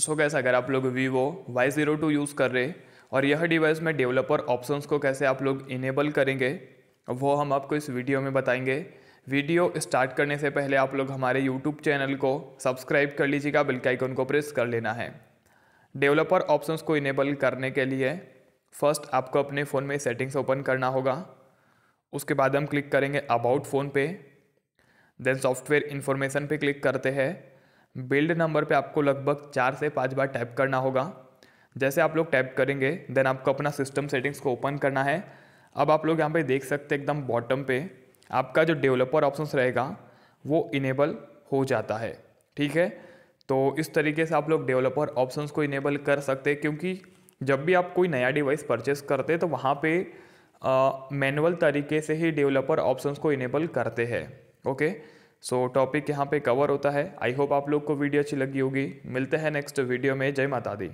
सो कैसे अगर आप लोग Vivo Y zero two use कर रहे और यह डिवाइस में डेवलपर ऑप्शंस को कैसे आप लोग इनेबल करेंगे वो हम आपको इस वीडियो में बताएंगे वीडियो स्टार्ट करने से पहले आप लोग हमारे यूट्यूब चैनल को सब्सक्राइब कर लीजिएगा बिल्कुल आइकन को प्रेस कर लेना है डेवलपर ऑप्शंस को इनेबल करने के लिए फर्स्ट आपको अपने फ़ोन में सेटिंग्स ओपन करना होगा उसके बाद हम क्लिक करेंगे अबाउट फ़ोन पे देन सॉफ्टवेयर इन्फॉर्मेशन पे क्लिक करते हैं बिल्ड नंबर पे आपको लगभग चार से पाँच बार टैप करना होगा जैसे आप लोग टैप करेंगे देन आपको अपना सिस्टम सेटिंग्स को ओपन करना है अब आप लोग यहाँ पे देख सकते एकदम बॉटम पे आपका जो डेवलपर ऑप्शन रहेगा वो इनेबल हो जाता है ठीक है तो इस तरीके से आप लोग डेवलपर ऑप्शंस को इनेबल कर सकते क्योंकि जब भी आप कोई नया डिवाइस परचेस करते तो वहाँ पर मैनुअल तरीके से ही डेवलपर ऑप्शन को इनेबल करते हैं ओके सो टॉपिक यहाँ पे कवर होता है आई होप आप लोग को वीडियो अच्छी लगी होगी मिलते हैं नेक्स्ट वीडियो में जय माता दी